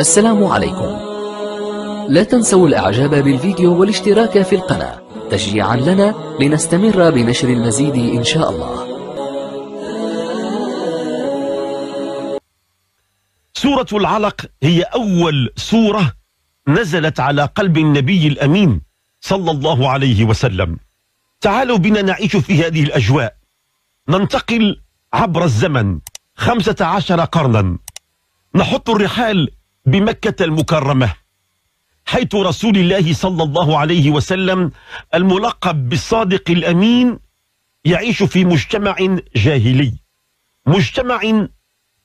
السلام عليكم لا تنسوا الاعجاب بالفيديو والاشتراك في القناة تشجيعا لنا لنستمر بنشر المزيد ان شاء الله سورة العلق هي أول سورة نزلت على قلب النبي الأمين صلى الله عليه وسلم تعالوا بنا نعيش في هذه الأجواء ننتقل عبر الزمن خمسة عشر قرنا نحط الرحال بمكة المكرمة حيث رسول الله صلى الله عليه وسلم الملقب بالصادق الأمين يعيش في مجتمع جاهلي مجتمع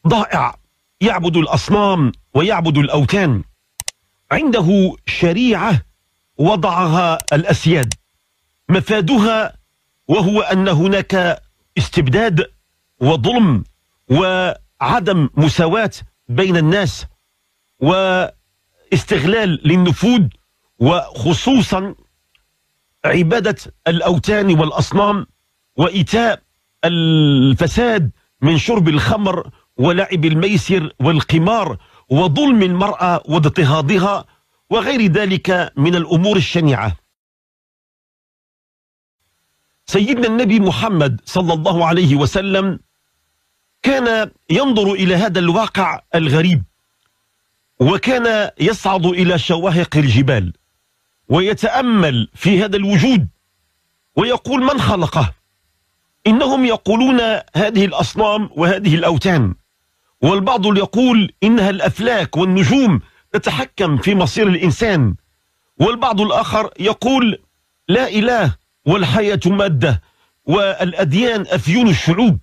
ضائع يعبد الأصنام ويعبد الأوثان عنده شريعة وضعها الأسياد مفادها وهو أن هناك استبداد وظلم وعدم مساواة بين الناس واستغلال للنفوذ وخصوصا عبادة الأوتان والأصنام وإيتاء الفساد من شرب الخمر ولعب الميسر والقمار وظلم المرأة واضطهادها وغير ذلك من الأمور الشنيعة سيدنا النبي محمد صلى الله عليه وسلم كان ينظر إلى هذا الواقع الغريب وكان يصعد إلى شواهق الجبال ويتأمل في هذا الوجود ويقول من خلقه إنهم يقولون هذه الأصنام وهذه الأوتان والبعض يقول إنها الأفلاك والنجوم تتحكم في مصير الإنسان والبعض الآخر يقول لا إله والحياة مادة والأديان أفيون الشعوب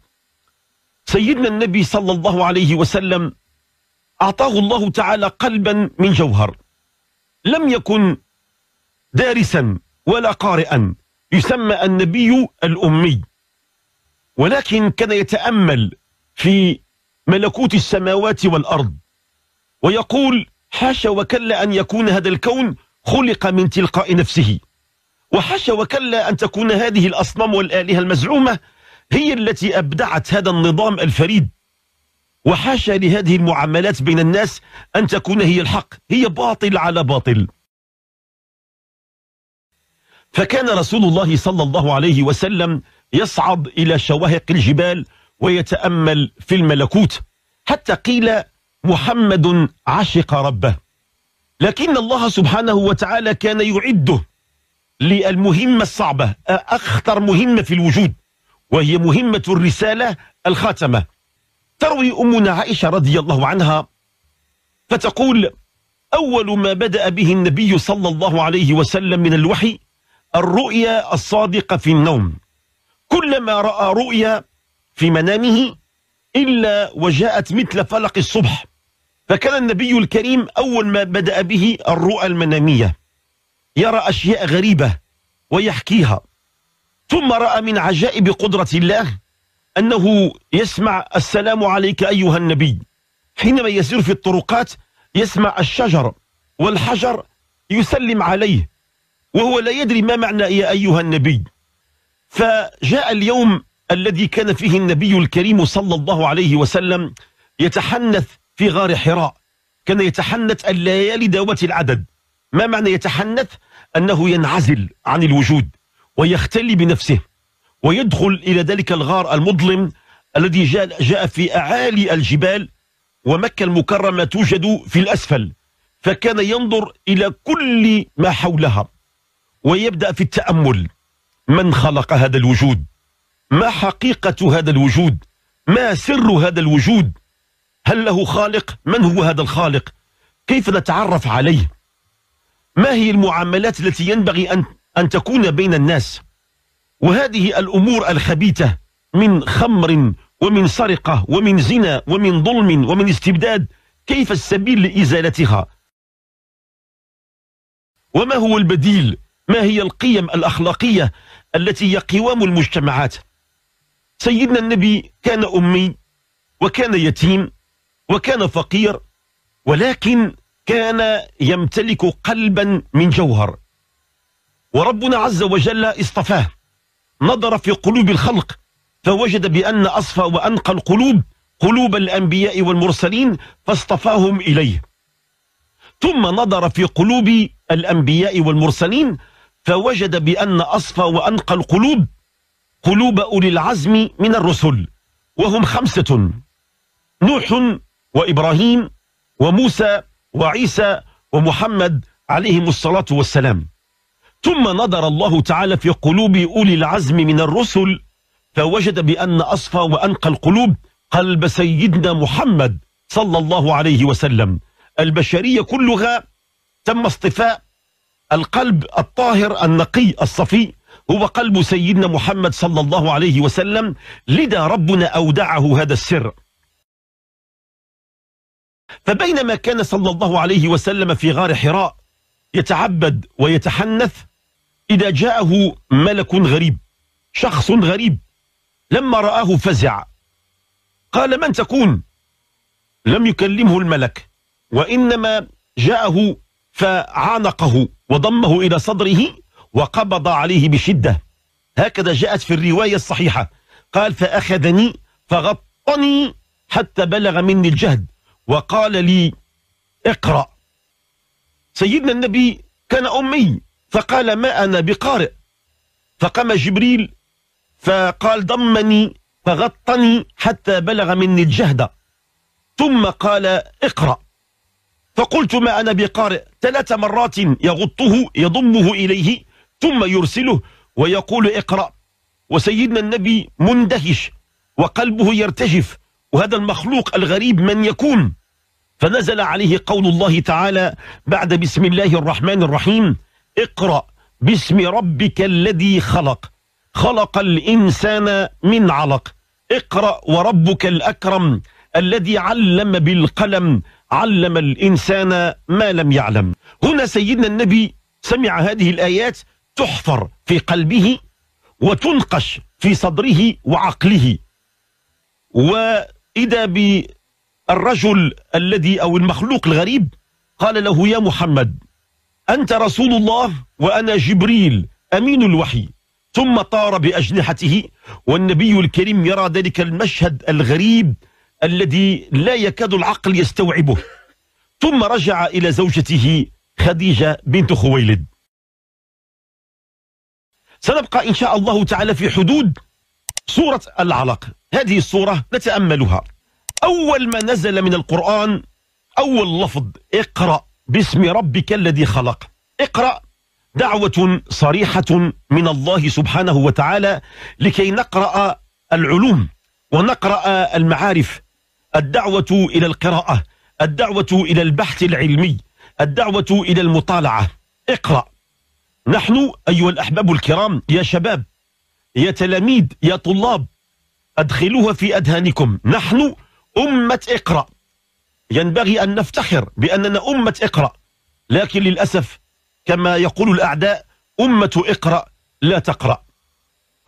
سيدنا النبي صلى الله عليه وسلم أعطاه الله تعالى قلبا من جوهر لم يكن دارسا ولا قارئا يسمى النبي الأمي ولكن كان يتأمل في ملكوت السماوات والأرض ويقول حاشا وكلا أن يكون هذا الكون خلق من تلقاء نفسه وحاشا وكلا أن تكون هذه الأصنام والآلهة المزعومة هي التي أبدعت هذا النظام الفريد وحاشا لهذه المعاملات بين الناس أن تكون هي الحق هي باطل على باطل فكان رسول الله صلى الله عليه وسلم يصعد إلى شواهق الجبال ويتأمل في الملكوت حتى قيل محمد عشق ربه لكن الله سبحانه وتعالى كان يعده للمهمة الصعبة أخطر مهمة في الوجود وهي مهمة الرسالة الخاتمة تروي أمنا عائشة رضي الله عنها فتقول أول ما بدأ به النبي صلى الله عليه وسلم من الوحي الرؤيا الصادقة في النوم كلما رأى رؤيا في منامه إلا وجاءت مثل فلق الصبح فكان النبي الكريم أول ما بدأ به الرؤى المنامية يرى أشياء غريبة ويحكيها ثم رأى من عجائب قدرة الله أنه يسمع السلام عليك أيها النبي حينما يسير في الطرقات يسمع الشجر والحجر يسلم عليه وهو لا يدري ما معنى يا أيها النبي فجاء اليوم الذي كان فيه النبي الكريم صلى الله عليه وسلم يتحنث في غار حراء كان يتحنث الليالي ذوات العدد ما معنى يتحنث أنه ينعزل عن الوجود ويختلي بنفسه ويدخل إلى ذلك الغار المظلم الذي جاء, جاء في أعالي الجبال ومكة المكرمة توجد في الأسفل فكان ينظر إلى كل ما حولها ويبدأ في التأمل من خلق هذا الوجود ما حقيقة هذا الوجود ما سر هذا الوجود هل له خالق من هو هذا الخالق كيف نتعرف عليه ما هي المعاملات التي ينبغي أن, أن تكون بين الناس وهذه الأمور الخبيثة من خمر ومن سرقة ومن زنا ومن ظلم ومن استبداد كيف السبيل لإزالتها وما هو البديل ما هي القيم الأخلاقية التي هي قوام المجتمعات سيدنا النبي كان أمي وكان يتيم وكان فقير ولكن كان يمتلك قلبا من جوهر وربنا عز وجل اصطفاه نظر في قلوب الخلق فوجد بأن أصفى وأنقى القلوب قلوب الأنبياء والمرسلين فاصطفاهم إليه ثم نظر في قلوب الأنبياء والمرسلين فوجد بأن أصفى وأنقى القلوب قلوب أولي العزم من الرسل وهم خمسة نوح وإبراهيم وموسى وعيسى ومحمد عليهم الصلاة والسلام ثم نظر الله تعالى في قلوب أولي العزم من الرسل فوجد بأن أصفى وأنقى القلوب قلب سيدنا محمد صلى الله عليه وسلم البشرية كلها تم اصطفاء القلب الطاهر النقي الصفي هو قلب سيدنا محمد صلى الله عليه وسلم لذا ربنا أودعه هذا السر فبينما كان صلى الله عليه وسلم في غار حراء يتعبد ويتحنث إذا جاءه ملك غريب شخص غريب لما رآه فزع قال من تكون لم يكلمه الملك وإنما جاءه فعانقه وضمه إلى صدره وقبض عليه بشدة هكذا جاءت في الرواية الصحيحة قال فأخذني فغطني حتى بلغ مني الجهد وقال لي اقرأ سيدنا النبي كان أمي فقال ما أنا بقارئ فقام جبريل فقال ضمني فغطني حتى بلغ مني الجهد ثم قال اقرأ فقلت ما أنا بقارئ ثلاث مرات يغطه يضمه إليه ثم يرسله ويقول اقرأ وسيدنا النبي مندهش وقلبه يرتجف وهذا المخلوق الغريب من يكون فنزل عليه قول الله تعالى بعد بسم الله الرحمن الرحيم اقرأ باسم ربك الذي خلق خلق الإنسان من علق اقرأ وربك الأكرم الذي علم بالقلم علم الإنسان ما لم يعلم هنا سيدنا النبي سمع هذه الآيات تحفر في قلبه وتنقش في صدره وعقله وإذا الرجل الذي أو المخلوق الغريب قال له يا محمد أنت رسول الله وأنا جبريل أمين الوحي ثم طار بأجنحته والنبي الكريم يرى ذلك المشهد الغريب الذي لا يكاد العقل يستوعبه ثم رجع إلى زوجته خديجة بنت خويلد سنبقى إن شاء الله تعالى في حدود سورة العلق هذه الصورة نتأملها أول ما نزل من القرآن أول لفظ اقرأ باسم ربك الذي خلق اقرأ دعوة صريحة من الله سبحانه وتعالى لكي نقرأ العلوم ونقرأ المعارف الدعوة إلى القراءة الدعوة إلى البحث العلمي الدعوة إلى المطالعة اقرأ نحن أيها الأحباب الكرام يا شباب يا تلاميذ يا طلاب أدخلوها في أذهانكم نحن أمة اقرأ ينبغي أن نفتخر بأننا أمة اقرأ لكن للأسف كما يقول الأعداء أمة اقرأ لا تقرأ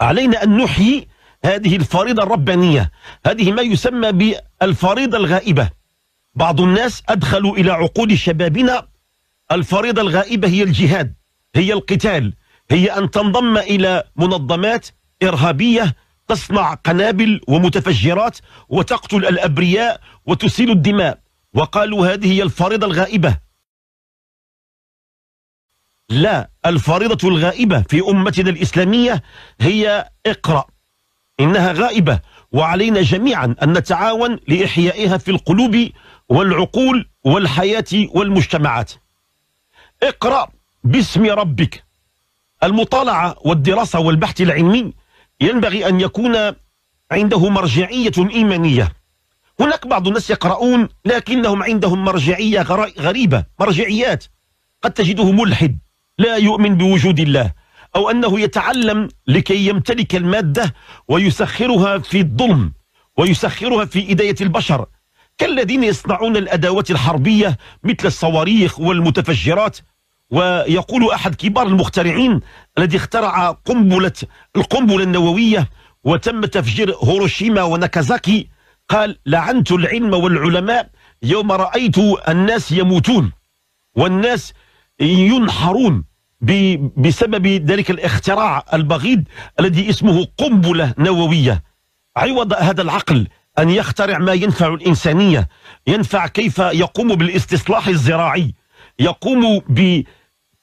علينا أن نحيي هذه الفريضة الربانية هذه ما يسمى بالفريضة الغائبة بعض الناس أدخلوا إلى عقول شبابنا الفريضة الغائبة هي الجهاد هي القتال هي أن تنضم إلى منظمات إرهابية تصنع قنابل ومتفجرات وتقتل الأبرياء وتسيل الدماء وقالوا هذه هي الفريضة الغائبة لا الفريضة الغائبة في أمتنا الإسلامية هي اقرأ إنها غائبة وعلينا جميعا أن نتعاون لإحيائها في القلوب والعقول والحياة والمجتمعات اقرأ باسم ربك المطالعة والدراسة والبحث العلمي ينبغي أن يكون عنده مرجعية إيمانية هناك بعض الناس يقرؤون لكنهم عندهم مرجعية غريبة مرجعيات قد تجده ملحد لا يؤمن بوجود الله أو أنه يتعلم لكي يمتلك المادة ويسخرها في الظلم ويسخرها في إداية البشر كالذين يصنعون الأدوات الحربية مثل الصواريخ والمتفجرات ويقول أحد كبار المخترعين الذي اخترع قنبلة القنبلة النووية وتم تفجير هيروشيما وناكازاكي قال لعنت العلم والعلماء يوم رأيت الناس يموتون والناس ينحرون بسبب ذلك الاختراع البغيض الذي اسمه قنبلة نووية عوض هذا العقل أن يخترع ما ينفع الإنسانية ينفع كيف يقوم بالاستصلاح الزراعي يقوم ب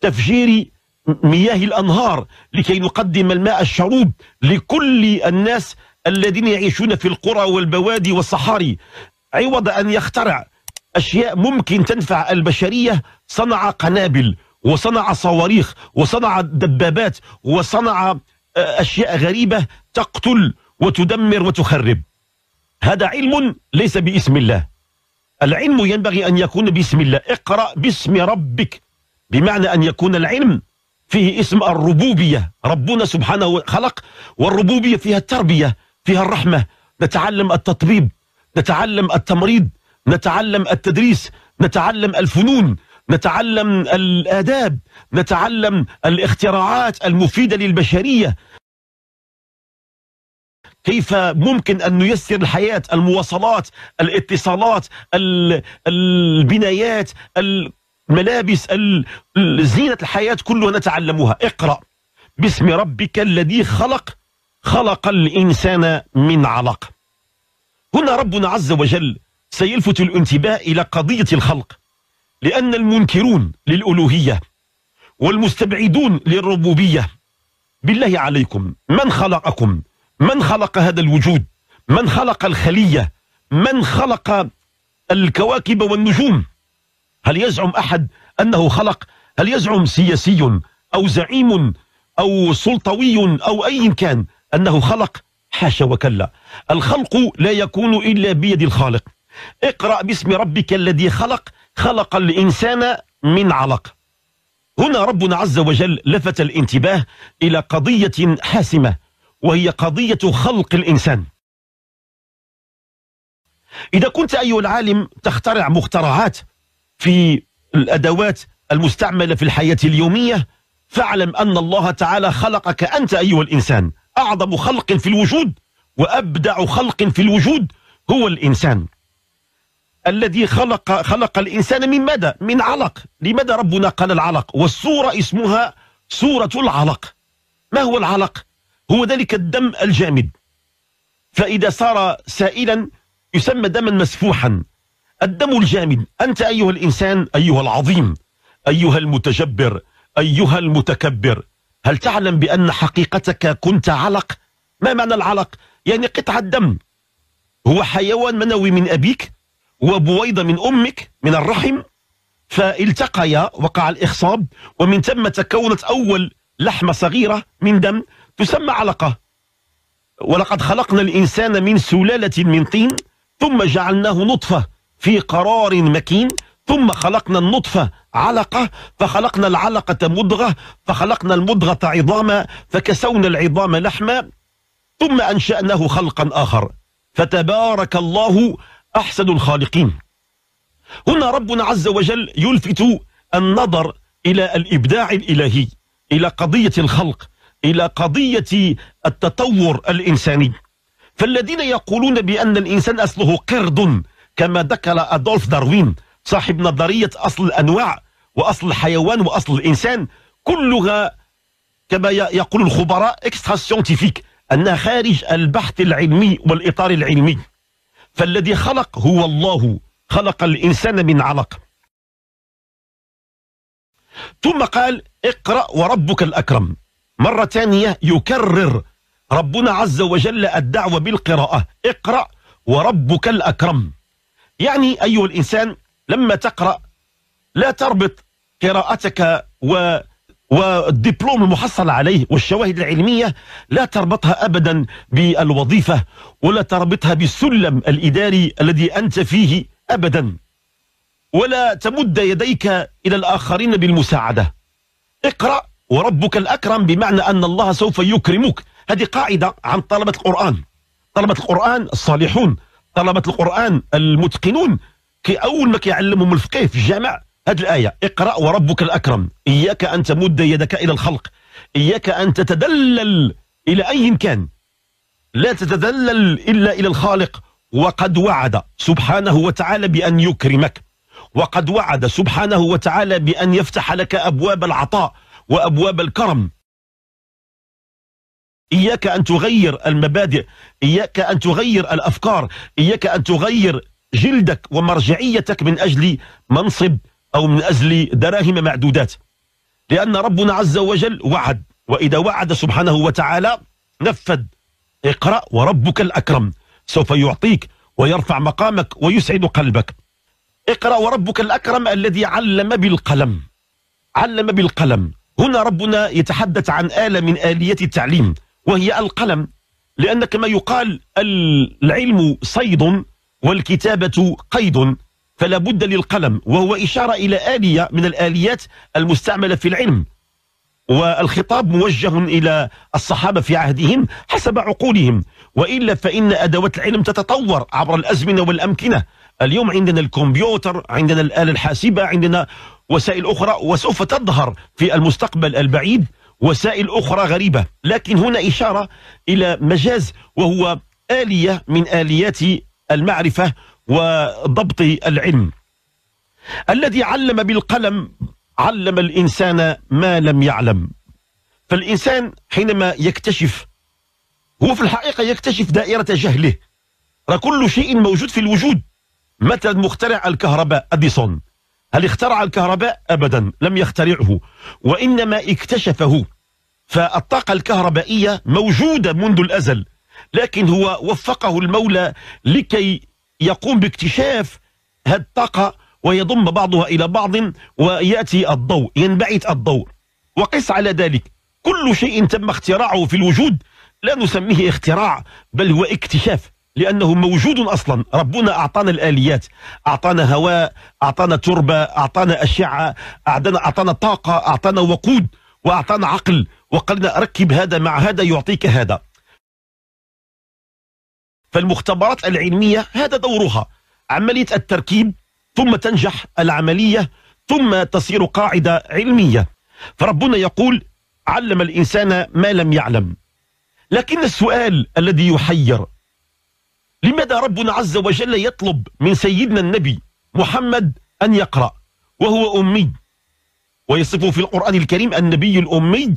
تفجير مياه الأنهار لكي نقدم الماء الشروب لكل الناس الذين يعيشون في القرى والبوادي والصحاري عوض أن يخترع أشياء ممكن تنفع البشرية صنع قنابل وصنع صواريخ وصنع دبابات وصنع آه، أشياء غريبة تقتل وتدمر وتخرب هذا علم ليس باسم الله العلم ينبغي أن يكون باسم الله اقرأ باسم ربك بمعنى أن يكون العلم فيه اسم الربوبية ربنا سبحانه خلق والربوبية فيها التربية فيها الرحمة نتعلم التطبيب نتعلم التمريض نتعلم التدريس نتعلم الفنون نتعلم الآداب نتعلم الاختراعات المفيدة للبشرية كيف ممكن أن نيسر الحياة المواصلات الاتصالات البنايات ملابس زينة الحياة كلها نتعلمها اقرأ باسم ربك الذي خلق خلق الإنسان من علق هنا ربنا عز وجل سيلفت الانتباه إلى قضية الخلق لأن المنكرون للألوهية والمستبعدون للربوبية بالله عليكم من خلقكم من خلق هذا الوجود من خلق الخلية من خلق الكواكب والنجوم هل يزعم أحد أنه خلق هل يزعم سياسي أو زعيم أو سلطوي أو أي كان أنه خلق حاشا وكلا الخلق لا يكون إلا بيد الخالق اقرأ باسم ربك الذي خلق خلق الإنسان من علق هنا ربنا عز وجل لفت الانتباه إلى قضية حاسمة وهي قضية خلق الإنسان إذا كنت أيها العالم تخترع مخترعات في الأدوات المستعملة في الحياة اليومية فاعلم أن الله تعالى خلقك أنت أيها الإنسان أعظم خلق في الوجود وأبدع خلق في الوجود هو الإنسان الذي خلق خلق الإنسان من ماذا؟ من علق لماذا ربنا قال العلق؟ والصورة اسمها صورة العلق ما هو العلق؟ هو ذلك الدم الجامد فإذا صار سائلا يسمى دما مسفوحا الدم الجامد أنت أيها الإنسان أيها العظيم أيها المتجبر أيها المتكبر هل تعلم بأن حقيقتك كنت علق؟ ما معنى العلق؟ يعني قطعة دم هو حيوان منوي من أبيك وبويضة من أمك من الرحم فالتقيا وقع الإخصاب ومن ثم تكونت أول لحمة صغيرة من دم تسمى علقة ولقد خلقنا الإنسان من سلالة من طين ثم جعلناه نطفة في قرار مكين ثم خلقنا النطفة علقة فخلقنا العلقة مضغة فخلقنا المضغة عظاما فكسونا العظام لحما ثم أنشأناه خلقا آخر فتبارك الله أحسن الخالقين هنا ربنا عز وجل يلفت النظر إلى الإبداع الإلهي إلى قضية الخلق إلى قضية التطور الإنساني فالذين يقولون بأن الإنسان أصله قرد كما ذكر أدولف داروين صاحب نظرية أصل الأنواع وأصل الحيوان وأصل الإنسان كلها كما يقول الخبراء اكسترا سيونتيفيك أنها خارج البحث العلمي والإطار العلمي فالذي خلق هو الله خلق الإنسان من علق ثم قال اقرأ وربك الأكرم مرة ثانية يكرر ربنا عز وجل الدعوة بالقراءة اقرأ وربك الأكرم يعني أيها الإنسان لما تقرأ لا تربط قراءتك و والدبلوم المحصل عليه والشواهد العلمية لا تربطها أبدا بالوظيفة ولا تربطها بالسلم الإداري الذي أنت فيه أبدا ولا تمد يديك إلى الآخرين بالمساعدة اقرأ وربك الأكرم بمعنى أن الله سوف يكرمك هذه قاعدة عن طلبة القرآن طلبة القرآن الصالحون طلبة القرآن المتقنون كي أول ما كيعلمهم الفقه في الجامع هذه الآية اقرأ وربك الأكرم إياك أن تمد يدك إلى الخلق إياك أن تتدلل إلى أي كان لا تتدلل إلا إلى الخالق وقد وعد سبحانه وتعالى بأن يكرمك وقد وعد سبحانه وتعالى بأن يفتح لك أبواب العطاء وأبواب الكرم إياك أن تغير المبادئ إياك أن تغير الأفكار إياك أن تغير جلدك ومرجعيتك من أجل منصب أو من أجل دراهم معدودات لأن ربنا عز وجل وعد وإذا وعد سبحانه وتعالى نفذ اقرأ وربك الأكرم سوف يعطيك ويرفع مقامك ويسعد قلبك اقرأ وربك الأكرم الذي علم بالقلم علم بالقلم هنا ربنا يتحدث عن آلة من آليات التعليم وهي القلم لأن كما يقال العلم صيد والكتابة قيد فلا بد للقلم وهو إشارة إلى آلية من الآليات المستعملة في العلم والخطاب موجه إلى الصحابة في عهدهم حسب عقولهم وإلا فإن أدوات العلم تتطور عبر الأزمنة والأمكنة اليوم عندنا الكمبيوتر عندنا الآلة الحاسبة عندنا وسائل أخرى وسوف تظهر في المستقبل البعيد وسائل أخرى غريبة لكن هنا إشارة إلى مجاز وهو آلية من آليات المعرفة وضبط العلم الذي علم بالقلم علم الإنسان ما لم يعلم فالإنسان حينما يكتشف هو في الحقيقة يكتشف دائرة جهله كل شيء موجود في الوجود مثلا مخترع الكهرباء أديسون هل اخترع الكهرباء أبدا لم يخترعه وإنما اكتشفه فالطاقة الكهربائية موجودة منذ الأزل لكن هو وفقه المولى لكي يقوم باكتشاف هذه الطاقة ويضم بعضها إلى بعض ويأتي الضوء ينبعث الضوء وقس على ذلك كل شيء تم اختراعه في الوجود لا نسميه اختراع بل هو اكتشاف لأنه موجود أصلا ربنا أعطانا الآليات أعطانا هواء أعطانا تربة أعطانا أشعة أعطانا, أعطانا طاقة أعطانا وقود وأعطانا عقل وقلنا ركب هذا مع هذا يعطيك هذا فالمختبرات العلمية هذا دورها عملية التركيب ثم تنجح العملية ثم تصير قاعدة علمية فربنا يقول علم الإنسان ما لم يعلم لكن السؤال الذي يحير لماذا ربنا عز وجل يطلب من سيدنا النبي محمد أن يقرأ وهو أمي ويصفه في القرآن الكريم النبي الأمي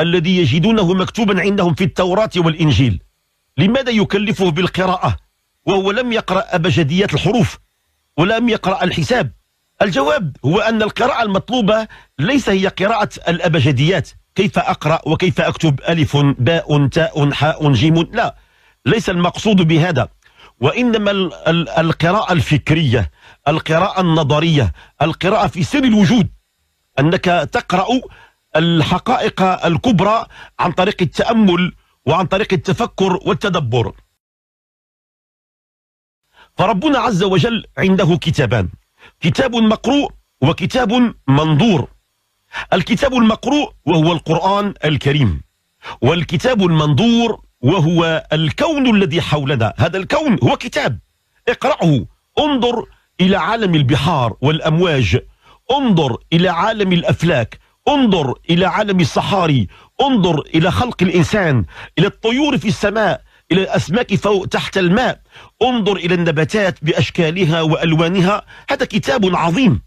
الذي يجدونه مكتوبا عندهم في التوراة والإنجيل لماذا يكلفه بالقراءة وهو لم يقرأ أبجديات الحروف ولم يقرأ الحساب الجواب هو أن القراءة المطلوبة ليس هي قراءة الأبجديات كيف أقرأ وكيف أكتب ألف باء تاء حاء جيم لا ليس المقصود بهذا وإنما القراءة الفكرية القراءة النظرية القراءة في سر الوجود أنك تقرأ الحقائق الكبرى عن طريق التأمل وعن طريق التفكر والتدبر فربنا عز وجل عنده كتابان كتاب مقروء وكتاب منظور الكتاب المقروء وهو القرآن الكريم والكتاب المنظور وهو الكون الذي حولنا هذا الكون هو كتاب اقرأه انظر إلى عالم البحار والأمواج انظر إلى عالم الأفلاك انظر إلى عالم الصحاري انظر إلى خلق الإنسان إلى الطيور في السماء إلى الأسماك فوق تحت الماء انظر إلى النباتات بأشكالها وألوانها هذا كتاب عظيم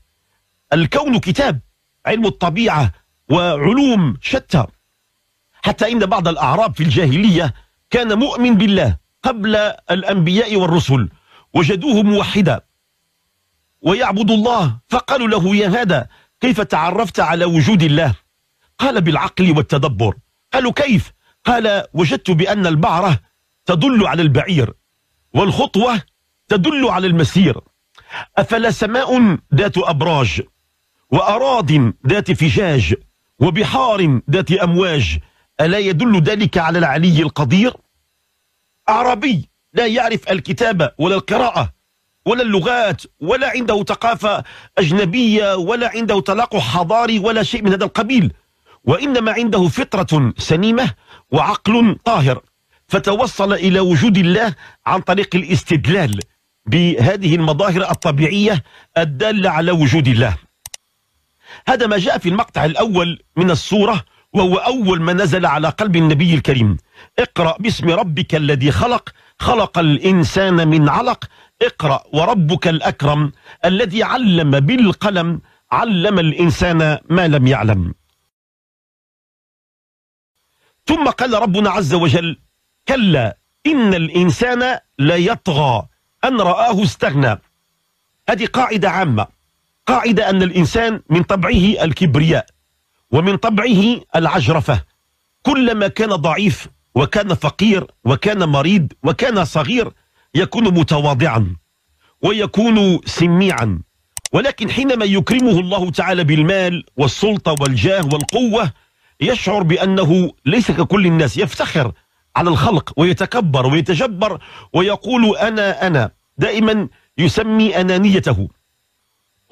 الكون كتاب علم الطبيعة وعلوم شتى حتى إن بعض الأعراب في الجاهلية كان مؤمن بالله قبل الأنبياء والرسل وجدوه موحدا ويعبد الله فقالوا له يا هذا كيف تعرفت على وجود الله قال بالعقل والتدبر قالوا كيف قال وجدت بأن البعرة تدل على البعير والخطوة تدل على المسير أفلا سماء ذات أبراج وأراض ذات فجاج وبحار ذات أمواج ألا يدل ذلك على العلي القدير أعرابي لا يعرف الكتابة ولا القراءة ولا اللغات ولا عنده ثقافة أجنبية ولا عنده تلاقح حضاري ولا شيء من هذا القبيل وإنما عنده فطرة سليمة وعقل طاهر فتوصل إلى وجود الله عن طريق الاستدلال بهذه المظاهر الطبيعية الدالة على وجود الله هذا ما جاء في المقطع الأول من الصورة وهو أول ما نزل على قلب النبي الكريم اقرأ باسم ربك الذي خلق خلق الإنسان من علق اقرأ وربك الأكرم الذي علم بالقلم علم الإنسان ما لم يعلم ثم قال ربنا عز وجل كلا إن الإنسان ليطغى أن رآه استغنى هذه قاعدة عامة قاعدة أن الإنسان من طبعه الكبرياء ومن طبعه العجرفة كلما كان ضعيف وكان فقير وكان مريض وكان صغير يكون متواضعا ويكون سميعا ولكن حينما يكرمه الله تعالى بالمال والسلطة والجاه والقوة يشعر بأنه ليس ككل الناس يفتخر على الخلق ويتكبر ويتجبر ويقول أنا أنا دائما يسمي أنانيته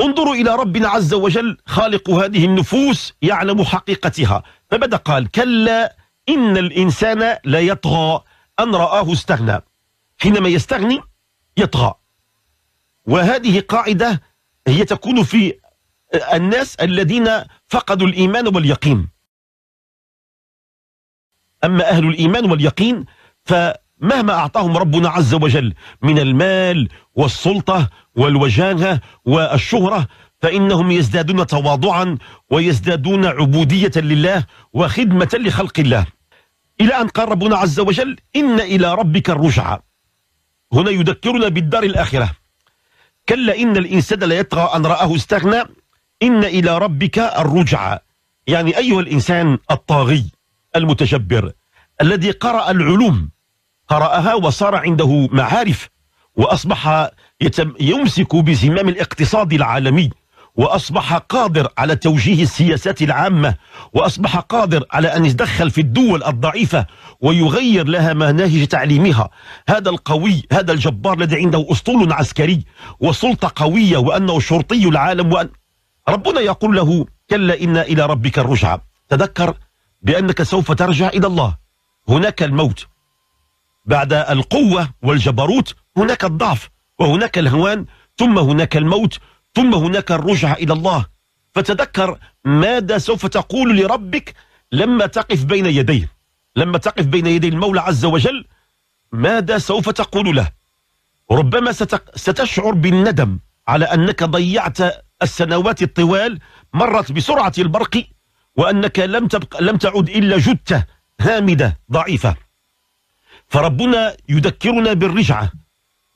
انظروا إلى ربنا عز وجل خالق هذه النفوس يعلم حقيقتها فبدأ قال كلا إن الإنسان لا يطغى أن رآه استغنى حينما يستغني يطغى وهذه قاعدة هي تكون في الناس الذين فقدوا الإيمان واليقين أما أهل الإيمان واليقين ف مهما أعطاهم ربنا عز وجل من المال والسلطة والوجاهة والشهرة فإنهم يزدادون تواضعا ويزدادون عبودية لله وخدمة لخلق الله إلى أن قال ربنا عز وجل إن إلى ربك الرجعى هنا يذكرنا بالدار الآخرة كلا إن الإنسان ليطغى أن رآه استغنى إن إلى ربك الرجعى يعني أيها الإنسان الطاغي المتجبر الذي قرأ العلوم قرأها وصار عنده معارف وأصبح يمسك بزمام الاقتصاد العالمي وأصبح قادر على توجيه السياسات العامة وأصبح قادر على أن يتدخل في الدول الضعيفة ويغير لها مناهج تعليمها هذا القوي هذا الجبار الذي عنده أسطول عسكري وسلطة قوية وأنه شرطي العالم وأن ربنا يقول له كلا إن إلى ربك الرجعة تذكر بأنك سوف ترجع إلى الله هناك الموت بعد القوة والجبروت هناك الضعف وهناك الهوان ثم هناك الموت ثم هناك الرجعة إلى الله فتذكر ماذا سوف تقول لربك لما تقف بين يديه لما تقف بين يدي المولى عز وجل ماذا سوف تقول له ربما ستشعر بالندم على أنك ضيعت السنوات الطوال مرت بسرعة البرق وأنك لم, تبق لم تعد إلا جثة هامدة ضعيفة فربنا يذكرنا بالرجعة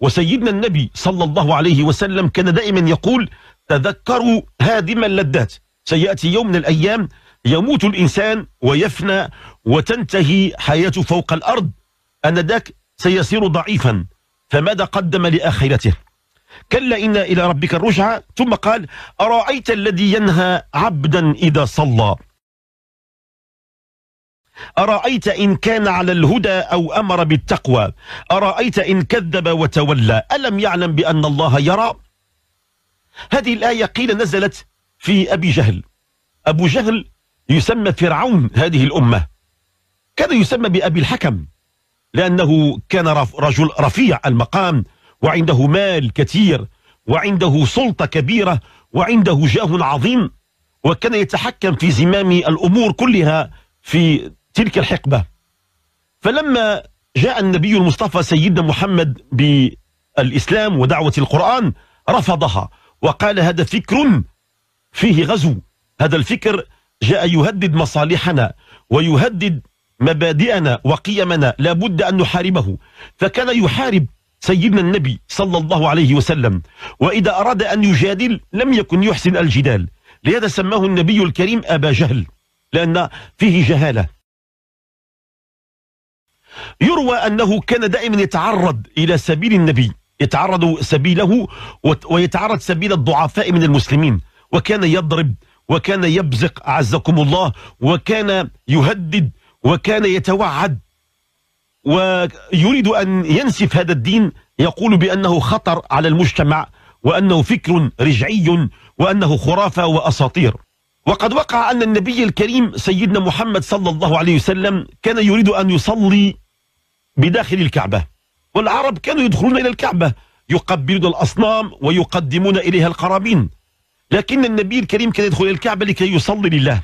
وسيدنا النبي صلى الله عليه وسلم كان دائما يقول تذكروا هادم اللذات سيأتي يوم من الأيام يموت الإنسان ويفنى وتنتهي حياته فوق الأرض أنذاك سيصير ضعيفا فماذا قدم لآخرته كلا إن إلى ربك الرجعة ثم قال أرأيت الذي ينهى عبدا إذا صلى أرأيت إن كان على الهدى أو أمر بالتقوى أرأيت إن كذب وتولى ألم يعلم بأن الله يرى هذه الآية قيل نزلت في أبي جهل أبو جهل يسمى فرعون هذه الأمة كان يسمى بأبي الحكم لأنه كان رجل رفيع المقام وعنده مال كثير وعنده سلطة كبيرة وعنده جاه عظيم وكان يتحكم في زمام الأمور كلها في تلك الحقبة فلما جاء النبي المصطفى سيدنا محمد بالإسلام ودعوة القرآن رفضها وقال هذا فكر فيه غزو هذا الفكر جاء يهدد مصالحنا ويهدد مبادئنا وقيمنا لا بد أن نحاربه فكان يحارب سيدنا النبي صلى الله عليه وسلم وإذا أراد أن يجادل لم يكن يحسن الجدال لهذا سماه النبي الكريم أبا جهل لأن فيه جهالة يروى أنه كان دائما يتعرض إلى سبيل النبي يتعرض سبيله ويتعرض سبيل الضعفاء من المسلمين وكان يضرب وكان يبزق أعزكم الله وكان يهدد وكان يتوعد ويريد أن ينسف هذا الدين يقول بأنه خطر على المجتمع وأنه فكر رجعي وأنه خرافة وأساطير وقد وقع أن النبي الكريم سيدنا محمد صلى الله عليه وسلم كان يريد أن يصلي بداخل الكعبة والعرب كانوا يدخلون إلى الكعبة يقبلون الأصنام ويقدمون إليها القرابين لكن النبي الكريم كان يدخل إلى الكعبة لكي يصلي لله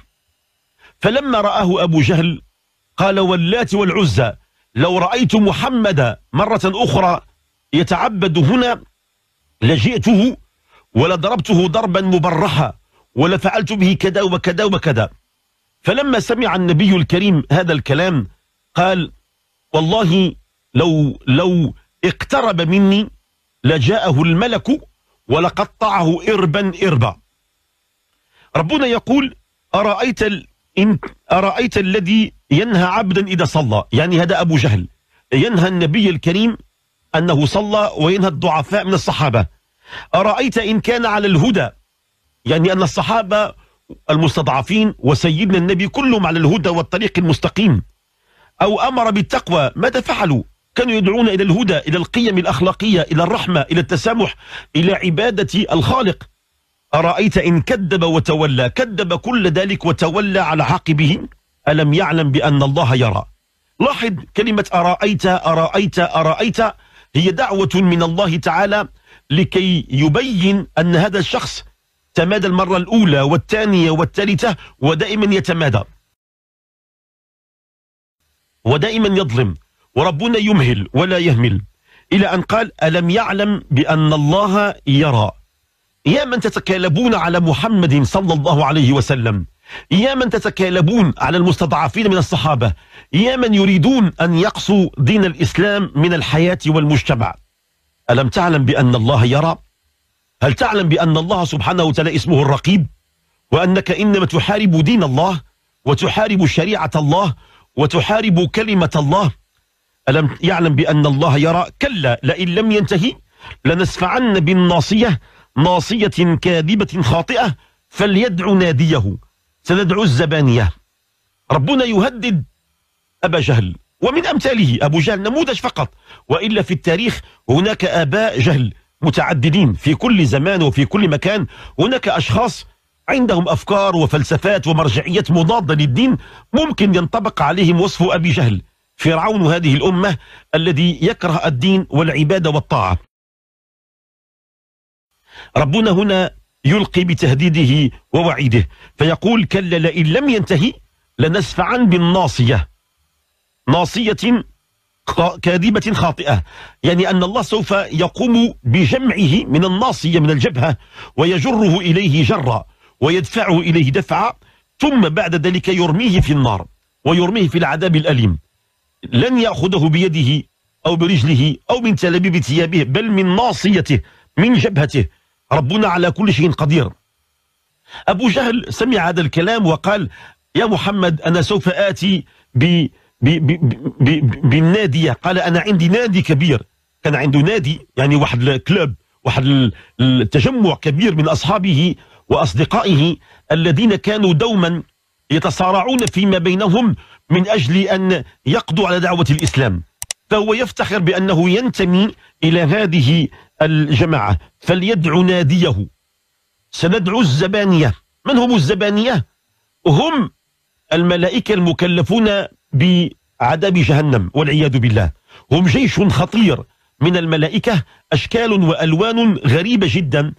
فلما رآه أبو جهل قال واللات والعزى لو رأيت محمدا مرة أخرى يتعبد هنا لجئته ولضربته ضربا مبرحا ولفعلت به كذا وكذا وكذا فلما سمع النبي الكريم هذا الكلام قال والله لو لو اقترب مني لجاءه الملك ولقطعه إربا إربا ربنا يقول أرأيت ال... إن أرأيت الذي ينهى عبدا إذا صلى يعني هذا أبو جهل ينهى النبي الكريم أنه صلى وينهى الضعفاء من الصحابة أرأيت إن كان على الهدى يعني أن الصحابة المستضعفين وسيدنا النبي كلهم على الهدى والطريق المستقيم أو أمر بالتقوى ماذا فعلوا كانوا يدعون إلى الهدى إلى القيم الأخلاقية إلى الرحمة إلى التسامح إلى عبادة الخالق أرأيت إن كذب وتولى كذب كل ذلك وتولى على عقبه ألم يعلم بأن الله يرى لاحظ كلمة أرأيت أرأيت أرأيت هي دعوة من الله تعالى لكي يبين أن هذا الشخص تمادى المرة الأولى والثانية والثالثة ودائما يتمادى ودائما يظلم وربنا يمهل ولا يهمل إلى أن قال ألم يعلم بأن الله يرى يا من تتكالبون على محمد صلى الله عليه وسلم يا من تتكالبون على المستضعفين من الصحابة يا من يريدون أن يقصوا دين الإسلام من الحياة والمجتمع ألم تعلم بأن الله يرى؟ هل تعلم بأن الله سبحانه وتعالى اسمه الرقيب؟ وأنك إنما تحارب دين الله وتحارب شريعة الله وتحارب كلمة الله ألم يعلم بأن الله يرى كلا لئن لم ينتهي لنسفعن بالناصية ناصية كاذبة خاطئة فليدع ناديه سندعو الزبانية ربنا يهدد أبا جهل ومن أمثاله أبو جهل نموذج فقط وإلا في التاريخ هناك آباء جهل متعددين في كل زمان وفي كل مكان هناك أشخاص عندهم أفكار وفلسفات ومرجعيات مضادة للدين ممكن ينطبق عليهم وصف أبي جهل فرعون هذه الأمة الذي يكره الدين والعبادة والطاعة ربنا هنا يلقي بتهديده ووعيده فيقول كلا لئن لم ينتهي لنسفعا بالناصية ناصية كاذبة خاطئة يعني أن الله سوف يقوم بجمعه من الناصية من الجبهة ويجره إليه جرا ويدفعه إليه دفعة ثم بعد ذلك يرميه في النار ويرميه في العذاب الأليم لن يأخذه بيده أو برجله أو من تلابيب ثيابه بل من ناصيته من جبهته ربنا على كل شيء قدير أبو جهل سمع هذا الكلام وقال يا محمد أنا سوف آتي ب بالنادية قال أنا عندي نادي كبير كان عنده نادي يعني واحد الكلاب واحد التجمع كبير من أصحابه وأصدقائه الذين كانوا دوما يتصارعون فيما بينهم من أجل أن يقضوا على دعوة الإسلام فهو يفتخر بأنه ينتمي إلى هذه الجماعة فليدعو ناديه سندعو الزبانية من هم الزبانية؟ هم الملائكة المكلفون بعذاب جهنم والعياذ بالله هم جيش خطير من الملائكة أشكال وألوان غريبة جدا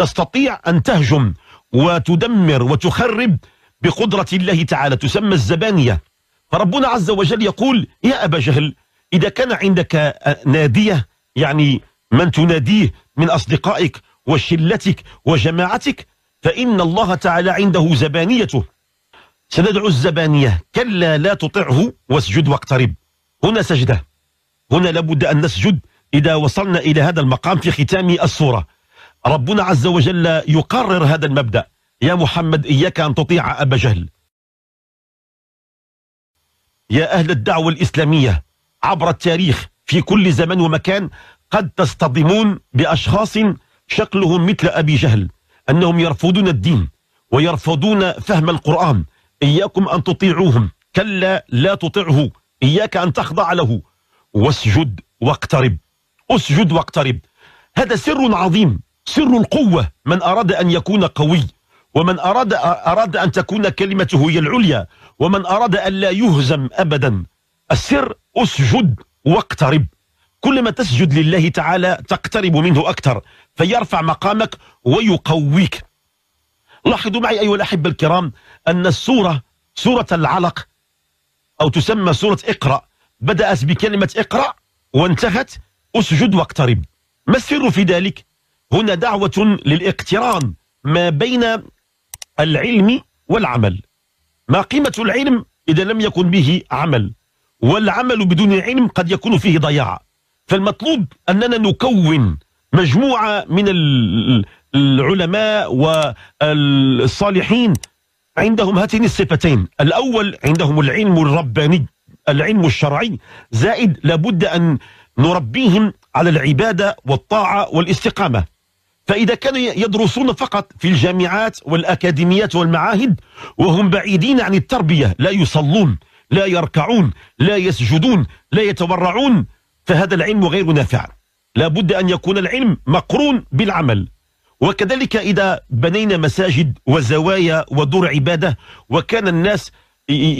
تستطيع أن تهجم وتدمر وتخرب بقدرة الله تعالى تسمى الزبانية فربنا عز وجل يقول يا أبا جهل إذا كان عندك نادية يعني من تناديه من أصدقائك وشلتك وجماعتك فإن الله تعالى عنده زبانيته سندعو الزبانية كلا لا تطعه واسجد واقترب هنا سجدة هنا لابد أن نسجد إذا وصلنا إلى هذا المقام في ختام الصورة ربنا عز وجل يقرر هذا المبدأ يا محمد إياك أن تطيع أبا جهل يا أهل الدعوة الإسلامية عبر التاريخ في كل زمان ومكان قد تصطدمون بأشخاص شكلهم مثل أبي جهل أنهم يرفضون الدين ويرفضون فهم القرآن إياكم أن تطيعوهم كلا لا تطعه إياك أن تخضع له واسجد واقترب اسجد واقترب هذا سر عظيم سر القوة من أراد أن يكون قوي ومن أراد, أراد أن تكون كلمته هي العليا ومن أراد أن لا يهزم أبدا السر أسجد واقترب كلما تسجد لله تعالى تقترب منه أكثر فيرفع مقامك ويقويك لاحظوا معي أيها الأحبة الكرام أن السورة سورة العلق أو تسمى سورة اقرأ بدأت بكلمة اقرأ وانتهت أسجد واقترب ما السر في ذلك؟ هنا دعوة للاقتران ما بين العلم والعمل ما قيمة العلم إذا لم يكن به عمل والعمل بدون علم قد يكون فيه ضياع فالمطلوب أننا نكون مجموعة من العلماء والصالحين عندهم هاتين الصفتين الأول عندهم العلم الرباني العلم الشرعي زائد لابد أن نربيهم على العبادة والطاعة والاستقامة فإذا كانوا يدرسون فقط في الجامعات والأكاديميات والمعاهد وهم بعيدين عن التربية لا يصلون لا يركعون لا يسجدون لا يتورعون فهذا العلم غير نافع لابد أن يكون العلم مقرون بالعمل وكذلك إذا بنينا مساجد وزوايا ودور عبادة وكان الناس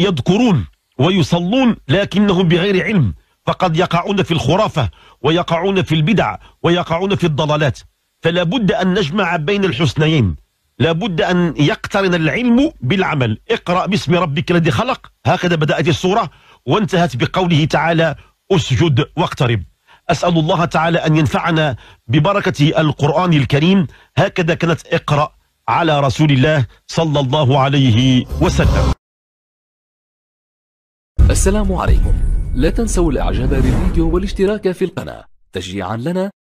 يذكرون ويصلون لكنهم بغير علم فقد يقعون في الخرافة ويقعون في البدع ويقعون في الضلالات فلا بد أن نجمع بين الحسنيين لا بد أن يقترن العلم بالعمل اقرأ باسم ربك الذي خلق هكذا بدأت الصورة وانتهت بقوله تعالى اسجد واقترب أسأل الله تعالى أن ينفعنا ببركة القرآن الكريم هكذا كانت اقرأ على رسول الله صلى الله عليه وسلم السلام عليكم لا تنسوا الإعجاب بالفيديو والاشتراك في القناة تشجيعا لنا